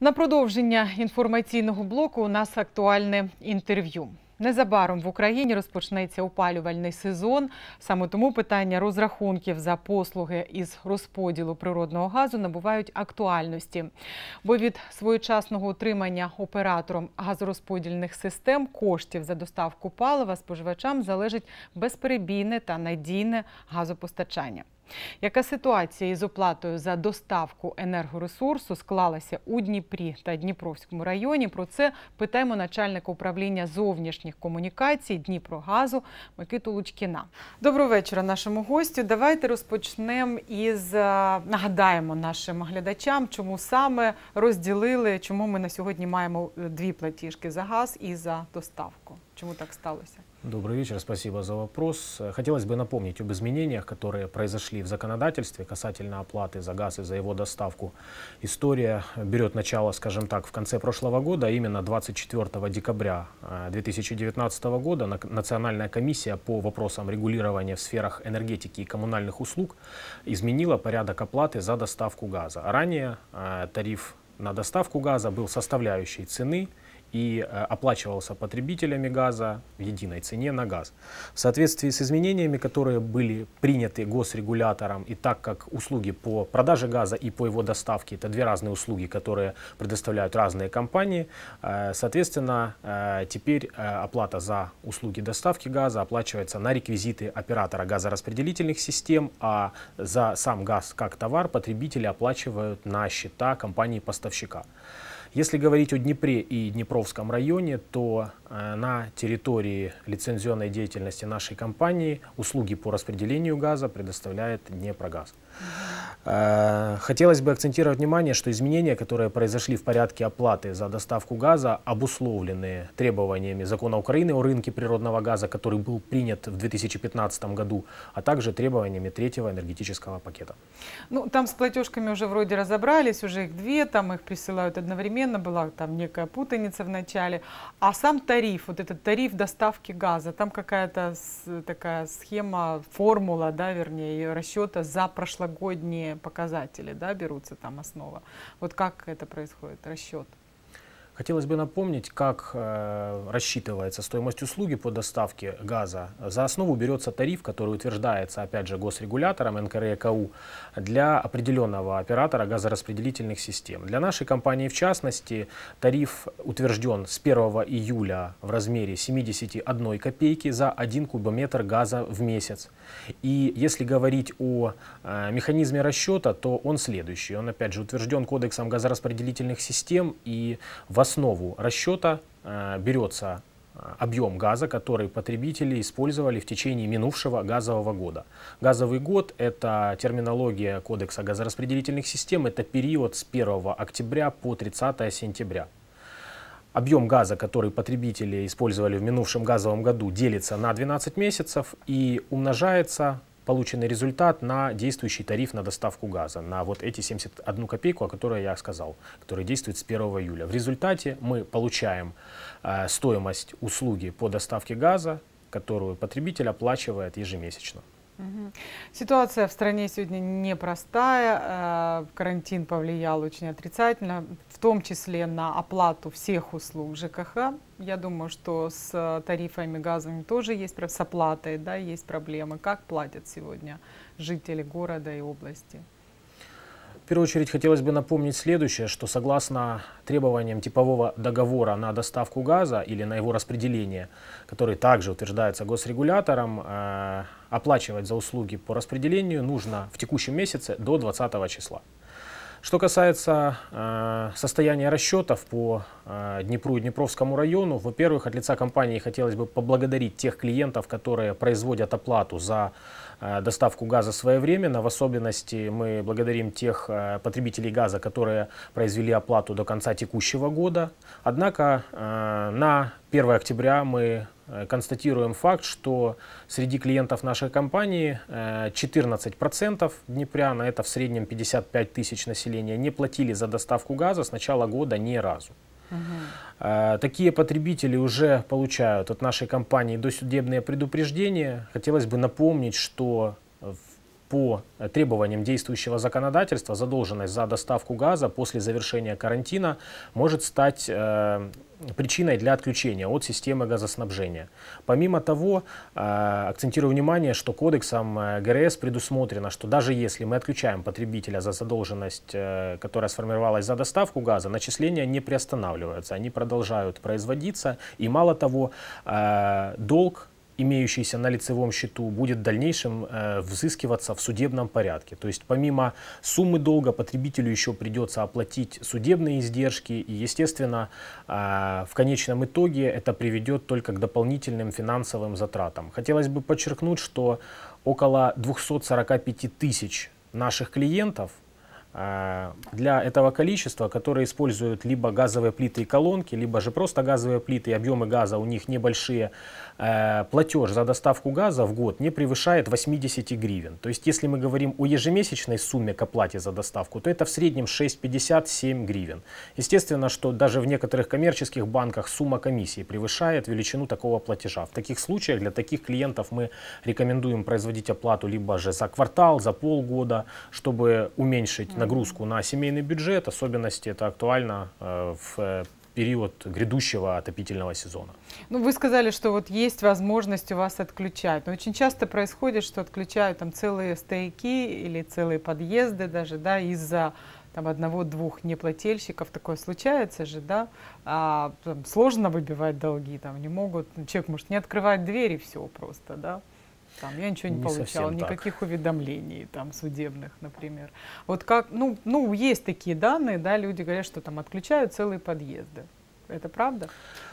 На продовження інформаційного блоку у нас актуальне інтерв'ю. Незабаром в Україні розпочнеться опалювальний сезон. Саме тому питання розрахунків за послуги із розподілу природного газу набувають актуальності, бо від своєчасного отримання оператором газорозподільних систем коштів за доставку палива споживачам залежить безперебійне та надійне газопостачання. Яка ситуація із оплатою за доставку енергоресурсу склалася у Дніпрі та Дніпровському районі? Про це питаємо начальника управління зовнішніх комунікацій Дніпрогазу Микиту Лучкіна. Доброго вечора нашому гостю. Давайте розпочнемо із е, нагадаємо нашим глядачам, чому саме розділили, чому ми на сьогодні маємо е, дві платіжки за газ і за доставку. Чому так сталося? Добрый вечер, спасибо за вопрос. Хотелось бы напомнить об изменениях, которые произошли в законодательстве касательно оплаты за газ и за его доставку. История берет начало, скажем так, в конце прошлого года. А именно 24 декабря 2019 э, года Национальная комиссия по вопросам регулирования в сферах энергетики и коммунальных услуг изменила порядок оплаты за доставку газа. Ранее э, тариф на доставку газа был составляющей цены – и э, оплачивался потребителями газа в единой цене на газ. В соответствии с изменениями, которые были приняты госрегулятором, и так как услуги по продаже газа и по его доставке – это две разные услуги, которые предоставляют разные компании, э, соответственно, э, теперь оплата за услуги доставки газа оплачивается на реквизиты оператора газораспределительных систем, а за сам газ как товар потребители оплачивают на счета компании-поставщика. Если говорить о Днепре и Днепровском районе, то э, на территории лицензионной деятельности нашей компании услуги по распределению газа предоставляет Днепрогаз. Э, хотелось бы акцентировать внимание, что изменения, которые произошли в порядке оплаты за доставку газа, обусловлены требованиями закона Украины о рынке природного газа, который был принят в 2015 году, а также требованиями третьего энергетического пакета. Ну, там с платежками уже вроде разобрались, уже их две, там их присылают одновременно, была там некая путаница в начале. А сам тариф, вот этот тариф доставки газа, там какая-то такая схема, формула, да, вернее, расчета за прошлогодний прошлогодние показатели, да, берутся там основа. Вот как это происходит, расчет? Хотелось бы напомнить, как э, рассчитывается стоимость услуги по доставке газа. За основу берется тариф, который утверждается, опять же, госрегулятором НКРЕКУ для определенного оператора газораспределительных систем. Для нашей компании, в частности, тариф утвержден с 1 июля в размере 71 копейки за 1 кубометр газа в месяц. И если говорить о э, механизме расчета, то он следующий. Он, опять же, утвержден Кодексом газораспределительных систем и в основу расчета э, берется э, объем газа, который потребители использовали в течение минувшего газового года. Газовый год – это терминология Кодекса газораспределительных систем, это период с 1 октября по 30 сентября. Объем газа, который потребители использовали в минувшем газовом году, делится на 12 месяцев и умножается полученный результат на действующий тариф на доставку газа, на вот эти 71 копейку, о которой я сказал, который действует с 1 июля. В результате мы получаем э, стоимость услуги по доставке газа, которую потребитель оплачивает ежемесячно. Ситуация в стране сегодня непростая. Э, карантин повлиял очень отрицательно, в том числе на оплату всех услуг ЖКХ. Я думаю, что с э, тарифами газовыми тоже есть, с оплатой да, есть проблемы. Как платят сегодня жители города и области? В первую очередь хотелось бы напомнить следующее, что согласно требованиям типового договора на доставку газа или на его распределение, который также утверждается госрегулятором, э, оплачивать за услуги по распределению нужно в текущем месяце до 20 числа. Что касается э, состояния расчетов по э, Днепру и Днепровскому району, во-первых, от лица компании хотелось бы поблагодарить тех клиентов, которые производят оплату за э, доставку газа своевременно. В особенности мы благодарим тех э, потребителей газа, которые произвели оплату до конца текущего года. Однако э, на 1 октября мы Э, констатируем факт, что среди клиентов нашей компании 14% э, Днепряна, это в среднем 55 тысяч населения, не платили за доставку газа с начала года ни разу. Угу. Такие потребители уже получают от нашей компании досудебные предупреждения. Хотелось бы напомнить, что по требованиям действующего законодательства задолженность за доставку газа после завершения карантина может стать э, причиной для отключения от системы газоснабжения. Помимо того, э, акцентирую внимание, что кодексом э, ГРС предусмотрено, что даже если мы отключаем потребителя за задолженность, э, которая сформировалась за доставку газа, начисления не приостанавливаются, они продолжают производиться. И мало того, э, долг имеющийся на лицевом счету, будет в дальнейшем э, взыскиваться в судебном порядке. То есть помимо суммы долга потребителю еще придется оплатить судебные издержки. И, естественно, э, в конечном итоге это приведет только к дополнительным финансовым затратам. Хотелось бы подчеркнуть, что около 245 тысяч наших клиентов – Э, для этого количества, которые используют либо газовые плиты и колонки, либо же просто газовые плиты, и объемы газа у них небольшие, э, платеж за доставку газа в год не превышает 80 гривен. То есть если мы говорим о ежемесячной сумме к оплате за доставку, то это в среднем 6,57 гривен. Естественно, что даже в некоторых коммерческих банках сумма комиссии превышает величину такого платежа. В таких случаях для таких клиентов мы рекомендуем производить оплату либо же за квартал, за полгода, чтобы уменьшить нагрузку на семейный бюджет. Особенности это актуально э, в э, период грядущего отопительного сезона. Ну, вы сказали, что вот есть возможность у вас отключать. Но очень часто происходит, что отключают там целые стояки или целые подъезды даже, да, из-за там одного-двух неплательщиков, такое случается же, да, а, там, сложно выбивать долги, там не могут, человек может не открывать двери, все просто, да. Там я ничего не, не получала, никаких так. уведомлений там судебных, например. Вот как, ну, ну, есть такие данные, да, люди говорят, что там отключают целые подъезды. Это правда?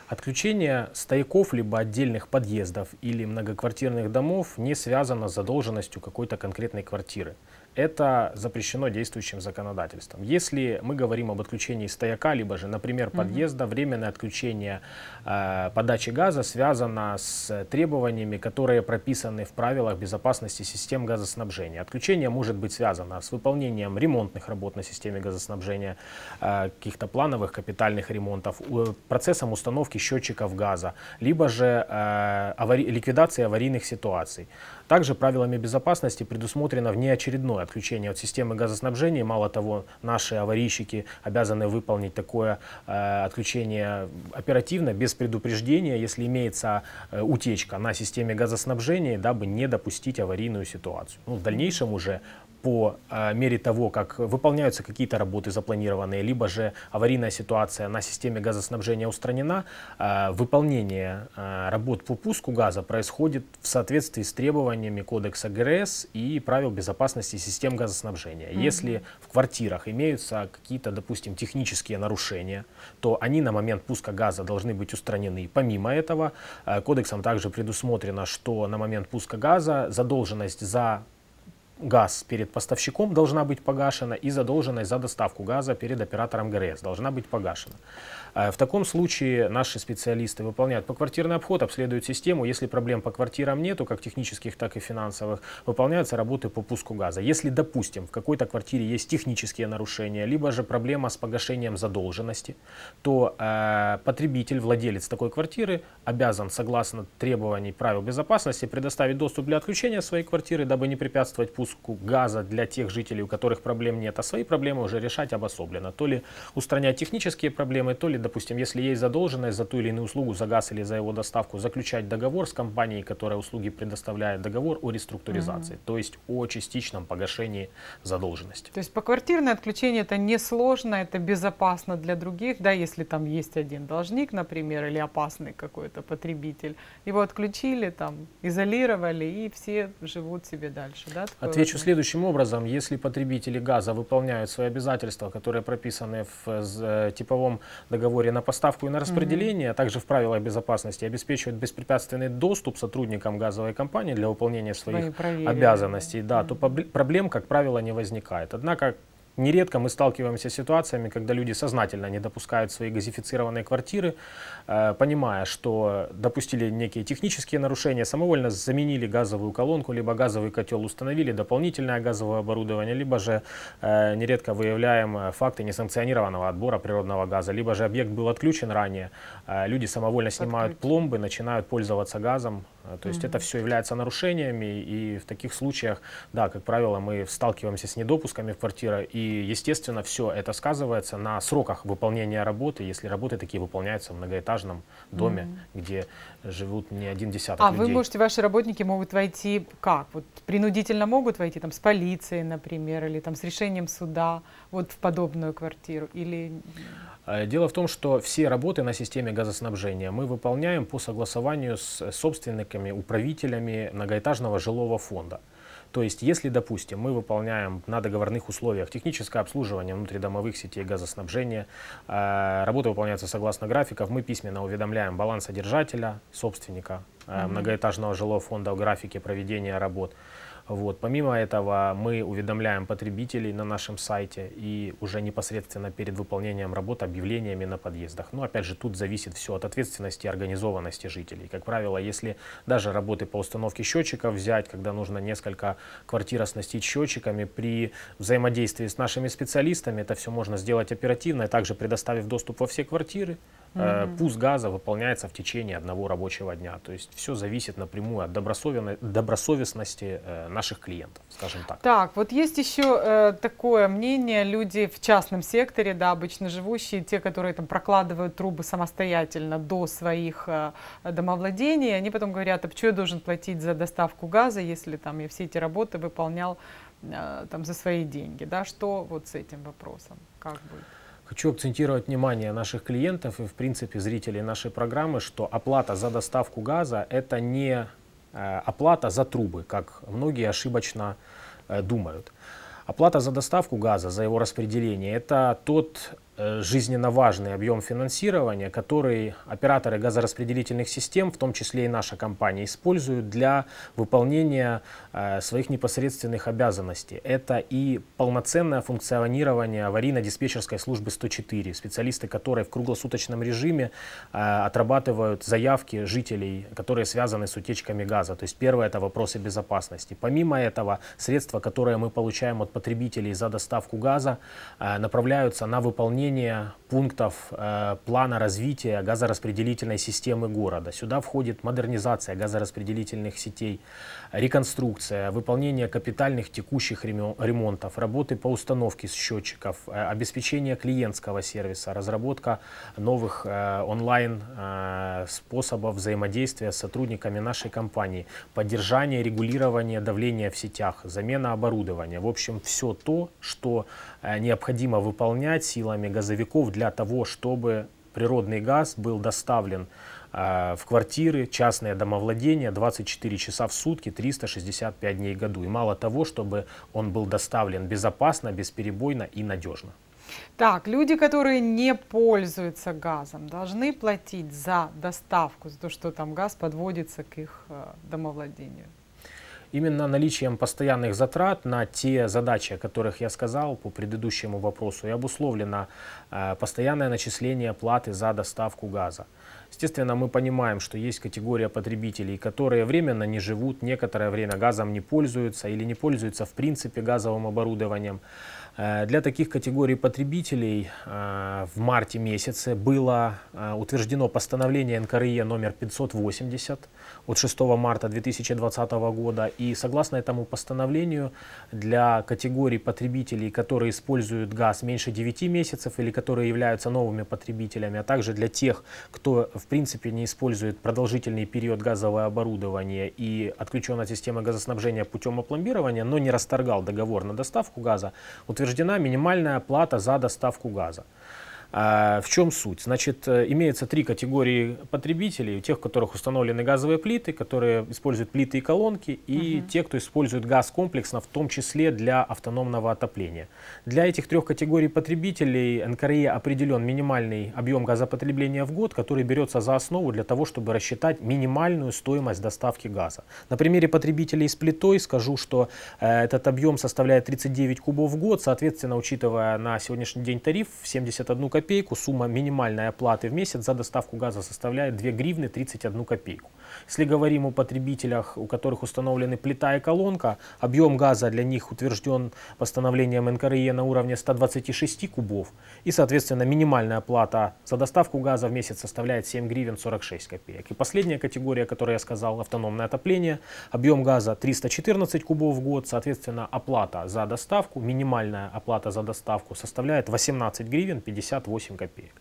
Отключение стояков либо отдельных подъездов или многоквартирных домов не связано с задолженностью какой-то конкретной квартиры это запрещено действующим законодательством. Если мы говорим об отключении стояка, либо же, например, подъезда, временное отключение э, подачи газа связано с требованиями, которые прописаны в правилах безопасности систем газоснабжения. Отключение может быть связано с выполнением ремонтных работ на системе газоснабжения, э, каких-то плановых капитальных ремонтов, процессом установки счетчиков газа, либо же э, авари ликвидации аварийных ситуаций. Также правилами безопасности предусмотрено внеочередное отключение от системы газоснабжения. Мало того, наши аварийщики обязаны выполнить такое э, отключение оперативно, без предупреждения, если имеется э, утечка на системе газоснабжения, дабы не допустить аварийную ситуацию. Ну, в дальнейшем уже по а, мере того, как выполняются какие-то работы запланированные, либо же аварийная ситуация на системе газоснабжения устранена, а, выполнение а, работ по пуску газа происходит в соответствии с требованиями Кодекса ГРС и правил безопасности систем газоснабжения. Mm -hmm. Если в квартирах имеются какие-то, допустим, технические нарушения, то они на момент пуска газа должны быть устранены. Помимо этого, кодексом также предусмотрено, что на момент пуска газа задолженность за газ перед поставщиком должна быть погашена и задолженность за доставку газа перед оператором ГРС должна быть погашена. Э, в таком случае наши специалисты выполняют поквартирный обход, обследуют систему. Если проблем по квартирам нету, как технических, так и финансовых, выполняются работы по пуску газа. Если, допустим, в какой-то квартире есть технические нарушения, либо же проблема с погашением задолженности, то э, потребитель, владелец такой квартиры обязан, согласно требований правил безопасности, предоставить доступ для отключения своей квартиры, дабы не препятствовать пуску пуску газа для тех жителей, у которых проблем нет, а свои проблемы уже решать обособленно. То ли устранять технические проблемы, то ли, допустим, если есть задолженность за ту или иную услугу, за газ или за его доставку, заключать договор с компанией, которая услуги предоставляет, договор о реструктуризации, mm то есть о частичном погашении задолженности. То есть поквартирное отключение это несложно, это безопасно для других, да, если там есть один должник, например, или опасный какой-то потребитель, его отключили, там, изолировали, и все живут себе дальше, да? Такое Отвечу следующим образом. Если потребители газа выполняют свои обязательства, которые прописаны в э, э, типовом договоре на поставку и на распределение, mm а также в правилах безопасности, обеспечивают беспрепятственный доступ сотрудникам газовой компании для выполнения своих обязанностей, да, mm то проблем, как правило, не возникает. Однако Нередко мы сталкиваемся с ситуациями, когда люди сознательно не допускают свои газифицированные квартиры, э, понимая, что допустили некие технические нарушения, самовольно заменили газовую колонку, либо газовый котел установили, дополнительное газовое оборудование, либо же э, нередко выявляем э, факты несанкционированного отбора природного газа, либо же объект был отключен ранее, люди самовольно снимают пломбы, начинают пользоваться газом, а, то есть mm-hmm. это все является нарушениями, и в таких случаях, да, как правило, мы сталкиваемся с недопусками в квартиры, и, естественно, все это сказывается на сроках выполнения работы, если работы такие выполняются в многоэтажном доме, mm-hmm. где живут не один десяток а людей. А вы можете, ваши работники могут войти как? Вот принудительно могут войти там с полицией, например, или там с решением суда вот в подобную квартиру? Или... Э, дело в том, что все работы на системе газоснабжения мы выполняем по согласованию с собственниками, управителями многоэтажного жилого фонда. То есть, если, допустим, мы выполняем на договорных условиях техническое обслуживание внутридомовых сетей газоснабжения, э, работа выполняется согласно графиков, мы письменно уведомляем балансодержателя, собственника mm -hmm. многоэтажного жилого фонда о графике проведения работ. Вот. Помимо этого мы уведомляем потребителей на нашем сайте и уже непосредственно перед выполнением работ объявлениями на подъездах. Но ну, опять же тут зависит все от ответственности и организованности жителей. Как правило, если даже работы по установке счетчиков взять, когда нужно несколько квартир оснастить счетчиками, при взаимодействии с нашими специалистами это все можно сделать оперативно, и также предоставив доступ во все квартиры, mm Пуск газа выполняется в течение одного рабочего дня. То есть все зависит напрямую от добросовестности э, наших клиентов, скажем так. Так, вот есть еще э, такое мнение, люди в частном секторе, да, обычно живущие, те, которые там прокладывают трубы самостоятельно до своих э, домовладений, они потом говорят, а почему я должен платить за доставку газа, если там я все эти работы выполнял э, там за свои деньги, да, что вот с этим вопросом, как будет? Хочу акцентировать внимание наших клиентов и, в принципе, зрителей нашей программы, что оплата за доставку газа – это не Э, оплата за трубы, как многие ошибочно э, думают. Оплата за доставку газа, за его распределение – это тот Э, жизненно важный объем финансирования, который операторы газораспределительных систем, в том числе и наша компания, используют для выполнения э, своих непосредственных обязанностей. Это и полноценное функционирование аварийно-диспетчерской службы 104, специалисты которой в круглосуточном режиме э, отрабатывают заявки жителей, которые связаны с утечками газа. То есть первое – это вопросы безопасности. Помимо этого, средства, которые мы получаем от потребителей за доставку газа, направляются на выполнение изменение пунктов э, плана развития газораспределительной системы города. Сюда входит модернизация газораспределительных сетей, реконструкция, выполнение капитальных текущих ремонтов, работы по установке счетчиков, э, обеспечение клиентского сервиса, разработка новых э, онлайн способов взаимодействия с сотрудниками нашей компании, поддержание, регулирование давления в сетях, замена оборудования. В общем, все то, что Э, необходимо выполнять силами газовиков для того, чтобы природный газ был доставлен э, в квартиры, частное домовладение 24 часа в сутки, 365 дней в году. И мало того, чтобы он был доставлен безопасно, бесперебойно и надежно. Так, люди, которые не пользуются газом, должны платить за доставку, за то, что там газ подводится к их э, домовладению. Именно наличием постоянных затрат на те задачи, о которых я сказал по предыдущему вопросу, и обусловлено э, постоянное начисление платы за доставку газа. Естественно, мы понимаем, что есть категория потребителей, которые временно не живут, некоторое время газом не пользуются или не пользуются в принципе газовым оборудованием. Э, для таких категорий потребителей э, в марте месяце было утверждено постановление НКРЕ номер 580, от 6 марта 2020 года. И согласно этому постановлению, для категорий потребителей, которые используют газ меньше 9 месяцев или которые являются новыми потребителями, а также для тех, кто в принципе не использует продолжительный период газовое оборудование и отключен от системы газоснабжения путем опломбирования, но не расторгал договор на доставку газа, утверждена минимальная плата за доставку газа. А, в чем суть? Значит, э, имеется три категории потребителей. Тех, у которых установлены газовые плиты, которые используют плиты и колонки, и угу. те, кто использует газ комплексно, в том числе для автономного отопления. Для этих трех категорий потребителей НКРЕ определен минимальный объем газопотребления в год, который берется за основу для того, чтобы рассчитать минимальную стоимость доставки газа. На примере потребителей с плитой скажу, что э, этот объем составляет 39 кубов в год, соответственно, учитывая на сегодняшний день тариф в 71 копейку, копейку, сумма минимальной оплаты в месяц за доставку газа составляет 2 гривны 31 копейку. Если говорим о потребителях, у которых установлены плита и колонка, объем газа для них утвержден постановлением НКРЕ на уровне 126 кубов. И, соответственно, минимальная оплата за доставку газа в месяц составляет 7 гривен 46 копеек. И последняя категория, которую я сказал, автономное отопление, объем газа 314 кубов в год, соответственно, оплата за доставку, минимальная оплата за доставку составляет 18 гривен 58 28 копеек.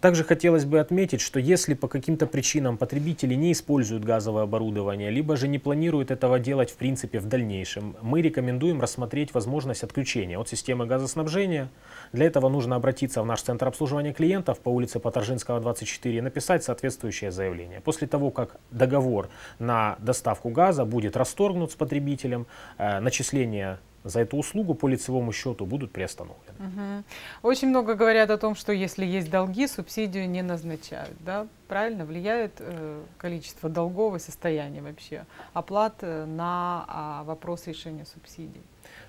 Также хотелось бы отметить, что если по каким-то причинам потребители не используют газовое оборудование, либо же не планируют этого делать в принципе в дальнейшем, мы рекомендуем рассмотреть возможность отключения от системы газоснабжения. Для этого нужно обратиться в наш центр обслуживания клиентов по улице Поторжинского, 24 и написать соответствующее заявление. После того, как договор на доставку газа будет расторгнут с потребителем, э, начисление за эту услугу по лицевому счету будут приостановлены. Угу. Очень много говорят о том, что если есть долги, субсидию не назначают. Да? Правильно влияет э, количество долгов и состояние вообще оплат э, на а, вопрос решения субсидий?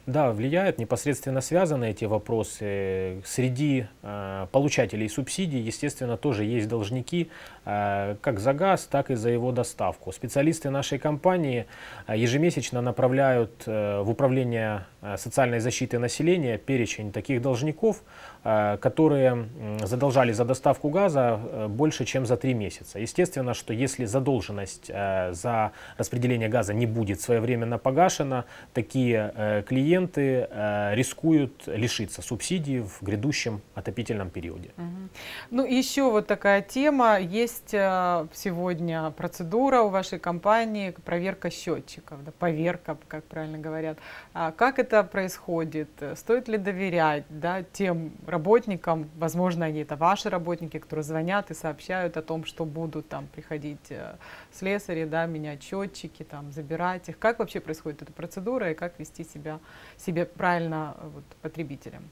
Да, влияют непосредственно связаны эти вопросы. Среди э, получателей субсидий, естественно, тоже есть должники э, как за газ, так и за его доставку. Специалисты нашей компании э, ежемесячно направляют э, в Управление э, социальной защиты населения перечень таких должников, э, которые задолжали за доставку газа э, больше, чем за три месяца. Естественно, что если задолженность э, за распределение газа не будет своевременно погашена, такие э, клиенты, клиенты э, рискуют лишиться субсидий в грядущем отопительном периоде. Угу. Ну, еще вот такая тема. Есть э, сегодня процедура у вашей компании проверка счетчиков, да, поверка, как правильно говорят. А как это происходит? Стоит ли доверять да, тем работникам, возможно, они это ваши работники, которые звонят и сообщают о том, что будут там приходить э, слесари, да, менять счетчики, там, забирать их. Как вообще происходит эта процедура и как вести себя, себе правильно э, вот, потребителям?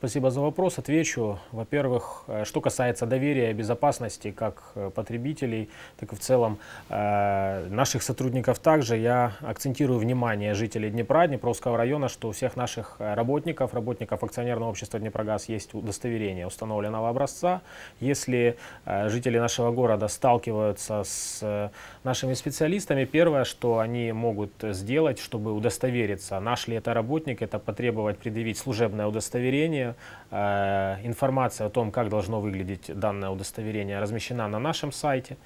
Спасибо за вопрос. Отвечу. Во-первых, э, что касается доверия и безопасности как э, потребителей, так и в целом э, наших сотрудников также, я акцентирую внимание жителей Днепра, Днепровского района, что у всех наших работников, работников акционерного общества Днепрогаз есть удостоверение установленного образца. Если жители нашего города сталкиваются с нашими специалистами, первое, что они могут сделать, чтобы удостовериться, наш ли это работник, это потребовать предъявить служебное удостоверение, Э, информация о том, как должно выглядеть данное удостоверение, размещена на нашем сайте.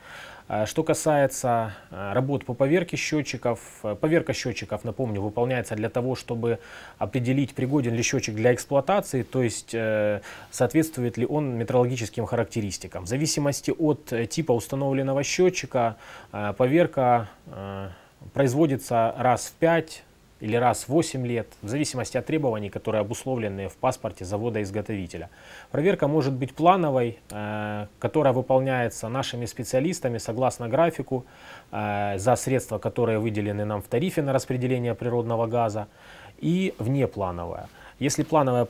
Э, что касается э, работ по поверке счетчиков, поверка счетчиков, напомню, выполняется для того, чтобы определить, пригоден ли счетчик для эксплуатации, то есть соответствует ли он метрологическим характеристикам. В зависимости от типа установленного счетчика поверка производится раз в 5, или раз в 8 лет, в зависимости от требований, которые обусловлены в паспорте завода-изготовителя. Проверка может быть плановой, э, которая выполняется нашими специалистами согласно графику э, за средства, которые выделены нам в тарифе на распределение природного газа, и внеплановая – если плановая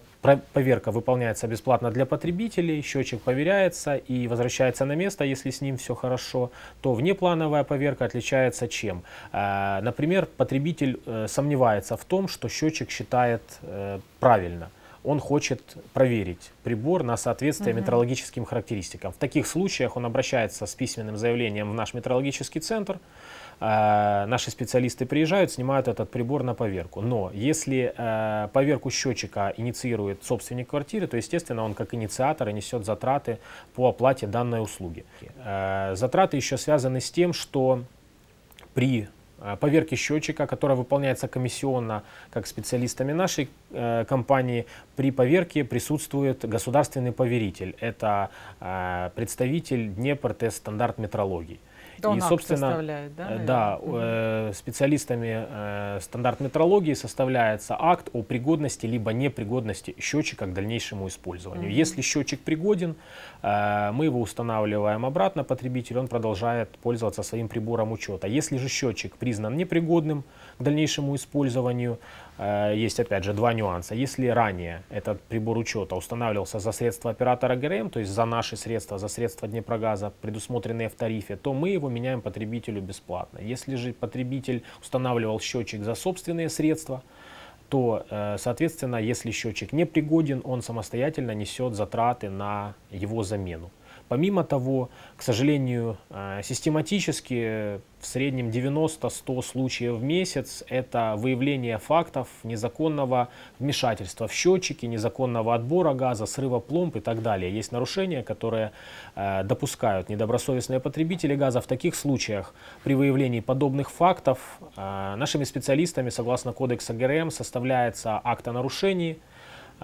поверка выполняется бесплатно для потребителей, счетчик проверяется и возвращается на место, если с ним все хорошо, то внеплановая поверка отличается чем? А, например, потребитель э, сомневается в том, что счетчик считает э, правильно – он хочет проверить прибор на соответствие угу. метрологическим характеристикам. В таких случаях он обращается с письменным заявлением в наш метрологический центр. Э, наши специалисты приезжают, снимают этот прибор на поверку. Но если э, поверку счетчика инициирует собственник квартиры, то, естественно, он как инициатор несет затраты по оплате данной услуги. Э, затраты еще связаны с тем, что при Э, поверки счетчика, которая выполняется комиссионно как специалистами нашей э, компании. При поверке присутствует государственный поверитель. Это э, представитель Днепр тест стандарт метрологии. Он и, собственно, да, э, да э, специалистами э, стандарт метрологии составляется акт о пригодности либо непригодности счетчика к дальнейшему использованию. Угу. Если счетчик пригоден, э, мы его устанавливаем обратно потребителю, он продолжает пользоваться своим прибором учета. Если же счетчик признан непригодным, дальнейшему использованию. Э, есть, опять же, два нюанса. Если ранее этот прибор учета устанавливался за средства оператора ГРМ, то есть за наши средства, за средства Днепрогаза, предусмотренные в тарифе, то мы его меняем потребителю бесплатно. Если же потребитель устанавливал счетчик за собственные средства, то, э, соответственно, если счетчик не пригоден, он самостоятельно несет затраты на его замену. Помимо того, к сожалению, э, систематически в среднем 90-100 случаев в месяц это выявление фактов незаконного вмешательства в счетчики, незаконного отбора газа, срыва пломб и так далее. Есть нарушения, которые э, допускают недобросовестные потребители газа. В таких случаях при выявлении подобных фактов э, нашими специалистами, согласно кодекса ГРМ, составляется акт о нарушении,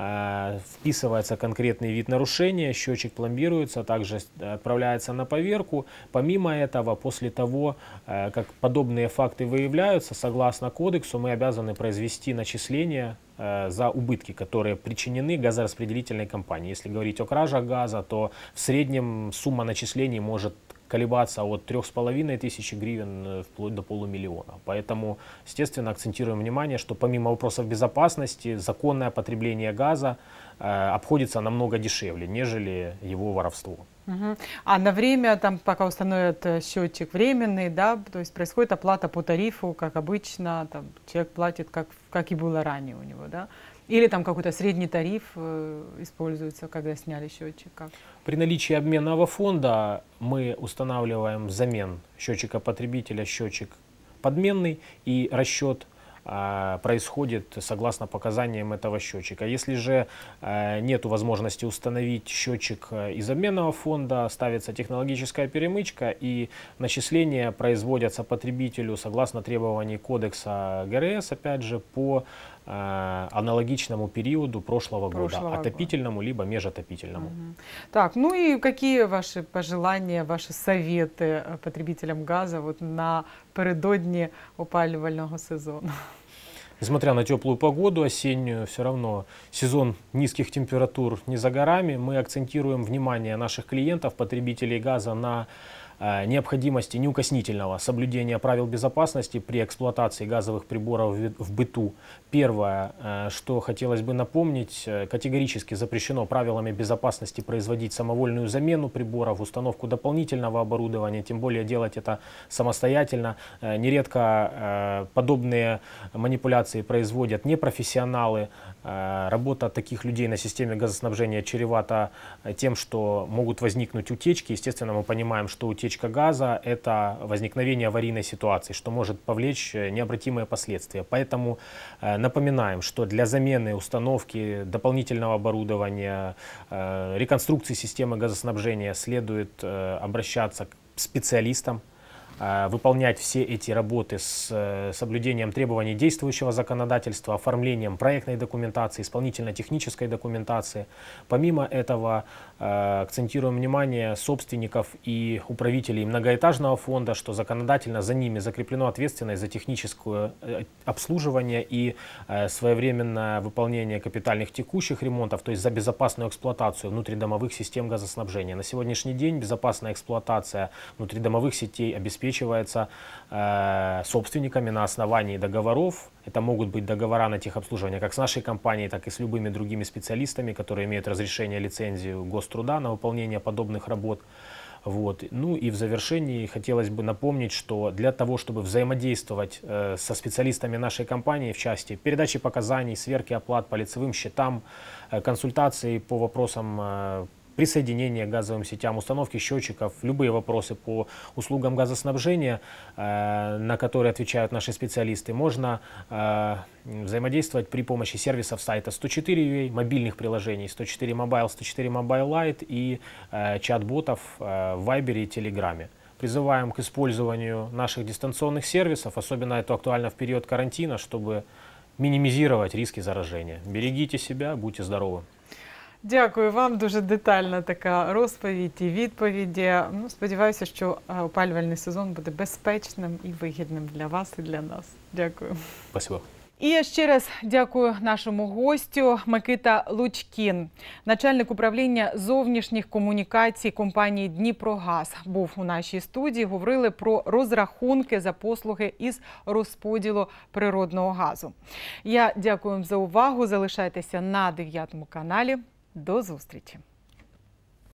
Э, вписывается конкретный вид нарушения, счетчик пломбируется, также отправляется на поверку. Помимо этого, после того, э, как подобные факты выявляются, согласно кодексу, мы обязаны произвести начисление э, за убытки, которые причинены газораспределительной компании. Если говорить о краже газа, то в среднем сумма начислений может колебаться от половиной тысячи гривен э, вплоть до полумиллиона. Поэтому, естественно, акцентируем внимание, что помимо вопросов безопасности, законное потребление газа э, обходится намного дешевле, нежели его воровство. Угу. А на время, там, пока установят э, счетчик временный, да, то есть происходит оплата по тарифу, как обычно, там, человек платит, как, как и было ранее у него, да? Или там какой-то средний тариф э, используется, когда сняли счетчик? Как? При наличии обменного фонда мы устанавливаем замен счетчика потребителя, счетчик подменный и расчет а, происходит согласно показаниям этого счетчика. Если же а, нет возможности установить счетчик э, из обменного фонда, ставится технологическая перемычка и начисления производятся потребителю согласно требований кодекса ГРС, опять же, по Э, аналогичному периоду прошлого, прошлого года, отопительному либо межотопительному. Угу. Так, ну и какие ваши пожелания, ваши советы э, потребителям газа вот на передодні опалювального сезону? Несмотря на теплую погоду осеннюю, все равно сезон низких температур не за горами. Мы акцентируем внимание наших клиентов, потребителей газа на Э, необходимости неукоснительного соблюдения правил безопасности при эксплуатации газовых приборов в быту. Первое, э, что хотелось бы напомнить, э, категорически запрещено правилами безопасности производить самовольную замену приборов, установку дополнительного оборудования, тем более делать это самостоятельно. Нередко подобные манипуляции производят непрофессионалы, Э, работа таких людей на системе газоснабжения чревата э, тем, что могут возникнуть утечки. Естественно, мы понимаем, что утечка газа – это возникновение аварийной ситуации, что может повлечь э, необратимые последствия. Поэтому напоминаем, что для замены установки дополнительного оборудования, реконструкции системы газоснабжения следует обращаться к специалистам, Э, выполнять все эти работы с э, соблюдением требований действующего законодательства, оформлением проектной документации, исполнительно-технической документации. Помимо этого, э, акцентируем внимание собственников и управителей многоэтажного фонда, что законодательно за ними закреплено ответственность за техническое обслуживание и своевременное выполнение капитальных текущих ремонтов, то есть за безопасную эксплуатацию внутридомовых систем газоснабжения. На сегодняшний день безопасная эксплуатация внутридомовых сетей обеспечивается обеспечивается э, собственниками на основании договоров. Это могут быть договора на техобслуживание как с нашей компанией, так и с любыми другими специалистами, которые имеют разрешение, лицензию Гоструда на выполнение подобных работ. Вот. Ну и в завершении хотелось бы напомнить, что для того, чтобы взаимодействовать э, со специалистами нашей компании в части передачи показаний, сверки оплат по лицевым счетам, э, консультации по вопросам э, присоединение к газовым сетям, установки счетчиков, любые вопросы по услугам газоснабжения, э, на которые отвечают наши специалисты, можно э, взаимодействовать при помощи сервисов сайта 104 UA, мобильных приложений 104 Mobile, 104 Mobile Lite и э, чат-ботов в Viber и Telegram призываем к использованию наших дистанционных сервисов, особенно это актуально в период карантина, чтобы минимизировать риски заражения. Берегите себя, будьте здоровы! Дякую вам. Дуже детальна така розповідь і відповіді. Ну, Сподіваюся, що е, опалювальний сезон буде безпечним і вигідним для вас і для нас. Дякую. Спасибо. І я ще раз дякую нашому гостю Микита Лучкін, начальник управління зовнішніх комунікацій компанії Дніпрогаз, був у нашій студії. Говорили про розрахунки за послуги із розподілу природного газу. Я дякую вам за увагу. Залишайтеся на 9 каналі. До зустрічі!